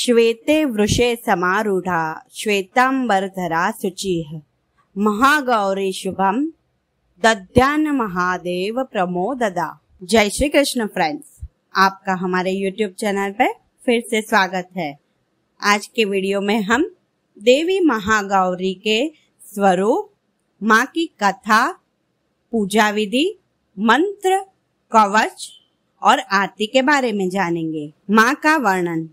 श्वेते वृषे समारूढ़ा श्वेतांबरधरा शुचि महागौरी शुभम दध्यान महादेव प्रमोददा जय श्री कृष्ण फ्रेंड्स आपका हमारे यूट्यूब चैनल पर फिर से स्वागत है आज के वीडियो में हम देवी महागौरी के स्वरूप माँ की कथा पूजा विधि मंत्र कवच और आरती के बारे में जानेंगे माँ का वर्णन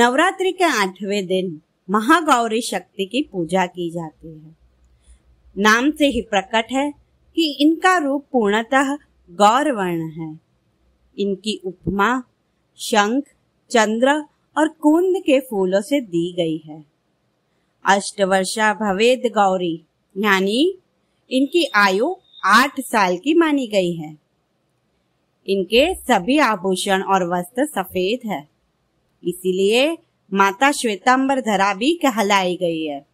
नवरात्रि के आठवें दिन महागौरी शक्ति की पूजा की जाती है नाम से ही प्रकट है कि इनका रूप पूर्णतः गौर वर्ण है इनकी उपमा शंख चंद्र और कुंद के फूलों से दी गई है अष्टवर्षा भवेद गौरी यानी इनकी आयु आठ साल की मानी गई है इनके सभी आभूषण और वस्त्र सफेद है इसीलिए माता श्वेतांबर धरा भी कहलाई गई है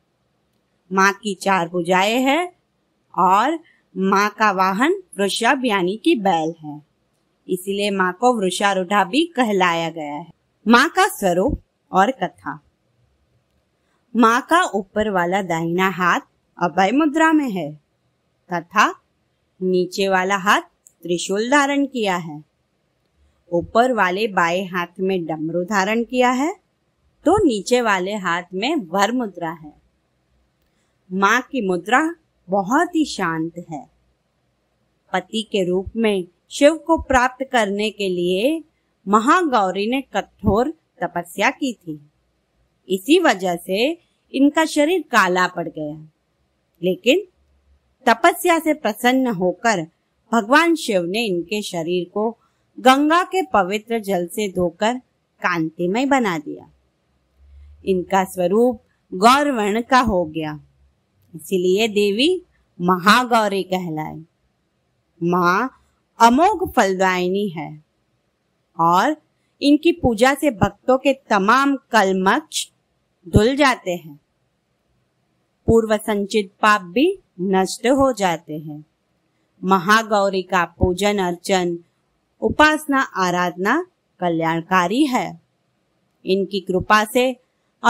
माँ की चार भुजाएं है और माँ का वाहन वृषभ यानी की बैल है इसीलिए माँ को वृषारूढ़ा भी कहलाया गया है माँ का स्वरूप और कथा माँ का ऊपर वाला दाहिना हाथ अभय मुद्रा में है तथा नीचे वाला हाथ त्रिशूल धारण किया है ऊपर वाले बाएं हाथ में डमरू धारण किया है तो नीचे वाले हाथ में वर मुद्रा है माँ की मुद्रा बहुत ही शांत है पति के रूप में शिव को प्राप्त करने के लिए महागौरी ने कठोर तपस्या की थी इसी वजह से इनका शरीर काला पड़ गया लेकिन तपस्या से प्रसन्न होकर भगवान शिव ने इनके शरीर को गंगा के पवित्र जल से धोकर कांतिमय बना दिया इनका स्वरूप गौरवर्ण का हो गया इसलिए देवी महागौरी कहलाए माँ अमोघ फलदायिनी है और इनकी पूजा से भक्तों के तमाम कलमक्ष धुल जाते हैं पूर्व संचित पाप भी नष्ट हो जाते हैं महागौरी का पूजन अर्चन उपासना आराधना कल्याणकारी है इनकी कृपा से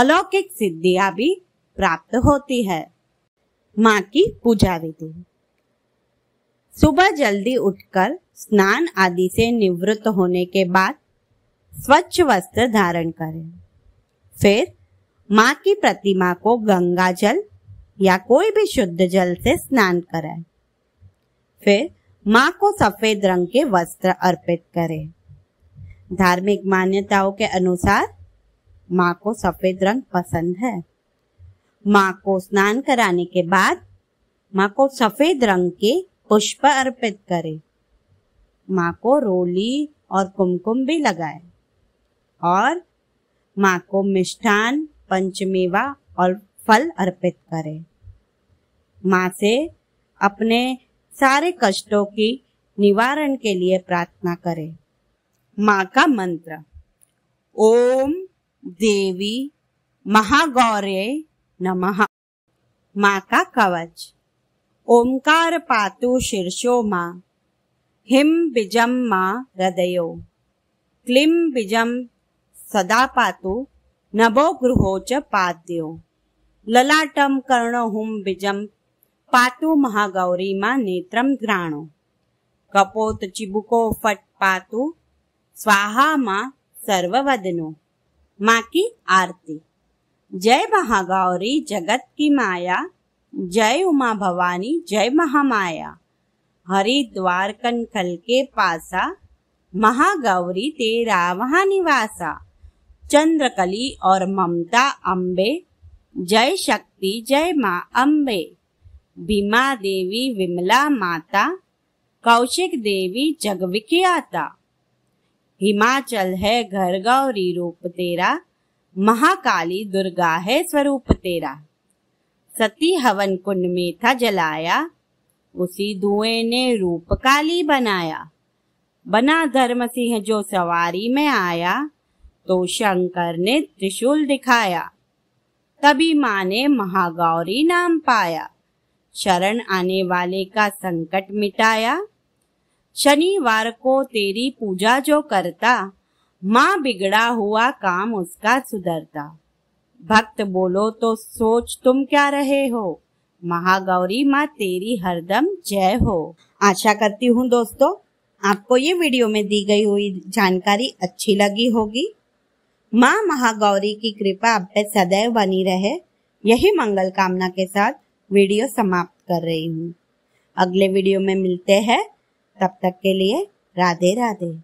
अलौकिक सिद्धियां भी प्राप्त होती है माँ की पूजा विधि सुबह जल्दी उठकर स्नान आदि से निवृत्त होने के बाद स्वच्छ वस्त्र धारण करें फिर माँ की प्रतिमा को गंगा जल या कोई भी शुद्ध जल से स्नान करें फिर माँ को सफेद रंग के वस्त्र अर्पित करे धार्मिक मान्यताओं के अनुसार माँ को सफेद रंग पसंद है माँ को स्नान कराने के बाद माँ को सफेद रंग के पुष्प अर्पित करे माँ को रोली और कुमकुम भी लगाए और माँ को मिष्ठान पंचमेवा और फल अर्पित करें माँ से अपने सारे कष्टों की निवारण के लिए प्रार्थना करें माँ का मंत्र ओम देवी महागौरे नमः माँ का कवच ओंकार पातु शीर्षो माँ हिम बीजम माँ हृदयो क्लिम बिजम सदा पातु नभो गृहो च पाद्यो ललाटम कर्ण हुम बिजम पातु महागौरी मा नेत्रम घ्राणो कपोत चिबुको फट पातु स्वाहा मा सर्ववदनो माँ की आरती जय महागौरी जगत की माया जय उमा भवानी जय महामाया हरिद्वार कन खल के पासा महागौरी तेरा वहा निवासा चंद्रकली और ममता अम्बे जय शक्ति जय माँ अम्बे बीमा देवी विमला माता कौशिक देवी जगविख्याता हिमाचल है घर गौरी रूप तेरा महाकाली दुर्गा है स्वरूप तेरा सती हवन कुंड में था जलाया उसी धुएं ने रूप काली बनाया बना धर्म सिंह जो सवारी में आया तो शंकर ने त्रिशूल दिखाया तभी माँ ने महागौरी नाम पाया शरण आने वाले का संकट मिटाया शनिवार को तेरी पूजा जो करता माँ बिगड़ा हुआ काम उसका सुधरता भक्त बोलो तो सोच तुम क्या रहे हो महागौरी माँ तेरी हरदम जय हो आशा करती हूँ दोस्तों आपको ये वीडियो में दी गई हुई जानकारी अच्छी लगी होगी माँ महागौरी की कृपा आप पे सदैव बनी रहे यही मंगल कामना के साथ वीडियो समाप्त कर रही हूँ अगले वीडियो में मिलते हैं तब तक के लिए राधे राधे